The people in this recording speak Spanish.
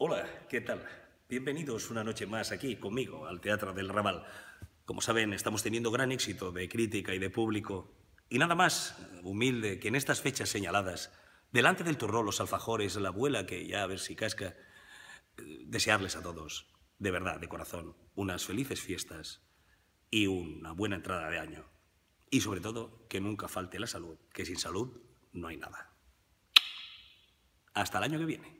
Hola, ¿qué tal? Bienvenidos una noche más aquí conmigo al Teatro del Raval. Como saben, estamos teniendo gran éxito de crítica y de público. Y nada más humilde que en estas fechas señaladas, delante del turrón, los alfajores, la abuela que ya a ver si casca, eh, desearles a todos, de verdad, de corazón, unas felices fiestas y una buena entrada de año. Y sobre todo, que nunca falte la salud, que sin salud no hay nada. Hasta el año que viene.